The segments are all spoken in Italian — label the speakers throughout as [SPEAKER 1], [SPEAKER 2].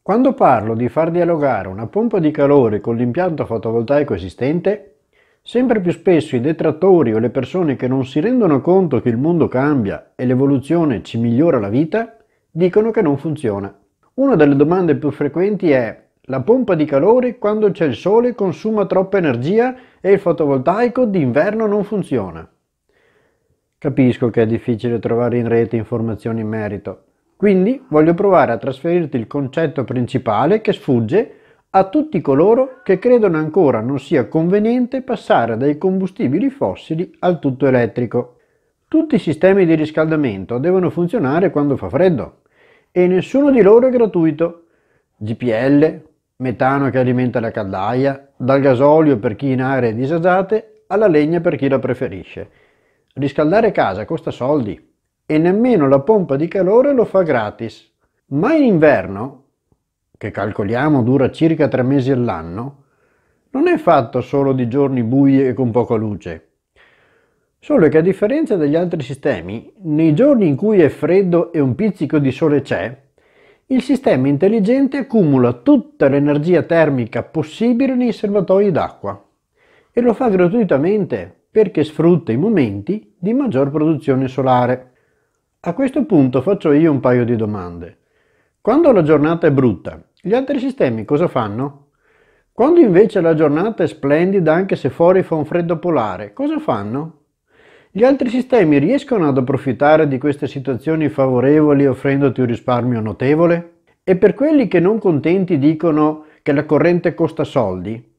[SPEAKER 1] Quando parlo di far dialogare una pompa di calore con l'impianto fotovoltaico esistente, sempre più spesso i detrattori o le persone che non si rendono conto che il mondo cambia e l'evoluzione ci migliora la vita, dicono che non funziona. Una delle domande più frequenti è la pompa di calore quando c'è il sole consuma troppa energia e il fotovoltaico d'inverno non funziona. Capisco che è difficile trovare in rete informazioni in merito, quindi voglio provare a trasferirti il concetto principale che sfugge a tutti coloro che credono ancora non sia conveniente passare dai combustibili fossili al tutto elettrico. Tutti i sistemi di riscaldamento devono funzionare quando fa freddo e nessuno di loro è gratuito. GPL, metano che alimenta la caldaia, dal gasolio per chi in aree disagiate alla legna per chi la preferisce. Riscaldare casa costa soldi e nemmeno la pompa di calore lo fa gratis. Ma in inverno, che calcoliamo dura circa tre mesi all'anno, non è fatto solo di giorni bui e con poca luce. Solo che a differenza degli altri sistemi, nei giorni in cui è freddo e un pizzico di sole c'è, il sistema intelligente accumula tutta l'energia termica possibile nei serbatoi d'acqua e lo fa gratuitamente perché sfrutta i momenti di maggior produzione solare. A questo punto faccio io un paio di domande. Quando la giornata è brutta, gli altri sistemi cosa fanno? Quando invece la giornata è splendida anche se fuori fa un freddo polare, cosa fanno? Gli altri sistemi riescono ad approfittare di queste situazioni favorevoli offrendoti un risparmio notevole? E per quelli che non contenti dicono che la corrente costa soldi,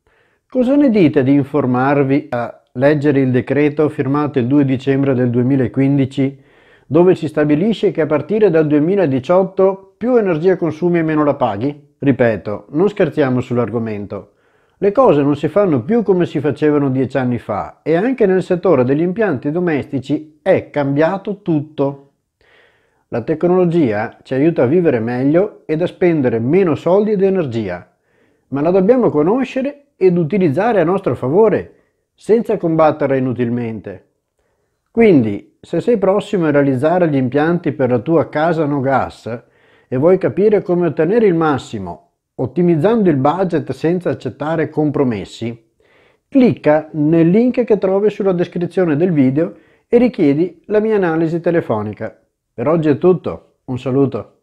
[SPEAKER 1] cosa ne dite di informarvi a leggere il decreto firmato il 2 dicembre del 2015 dove si stabilisce che a partire dal 2018 più energia consumi e meno la paghi? Ripeto, non scherziamo sull'argomento. Le cose non si fanno più come si facevano dieci anni fa e anche nel settore degli impianti domestici è cambiato tutto. La tecnologia ci aiuta a vivere meglio ed a spendere meno soldi ed energia, ma la dobbiamo conoscere ed utilizzare a nostro favore senza combattere inutilmente. Quindi, se sei prossimo a realizzare gli impianti per la tua casa no gas e vuoi capire come ottenere il massimo, ottimizzando il budget senza accettare compromessi, clicca nel link che trovi sulla descrizione del video e richiedi la mia analisi telefonica. Per oggi è tutto, un saluto.